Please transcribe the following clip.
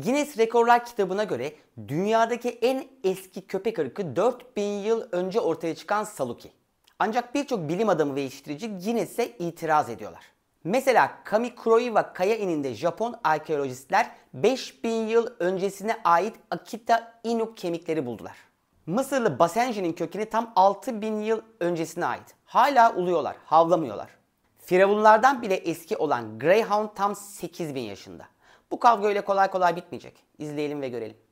Guinness Rekorlar kitabına göre dünyadaki en eski köpek ırkı 4000 yıl önce ortaya çıkan Saluki. Ancak birçok bilim adamı ve iştirici Guinness'e itiraz ediyorlar. Mesela Kamikuroiwa Kaya ininde Japon arkeolojistler 5000 yıl öncesine ait Akita Inu kemikleri buldular. Mısırlı Basenji'nin kökeni tam 6000 yıl öncesine ait. Hala uluyorlar, havlamıyorlar. Firavunlardan bile eski olan Greyhound tam 8000 yaşında. Bu kavga öyle kolay kolay bitmeyecek. İzleyelim ve görelim.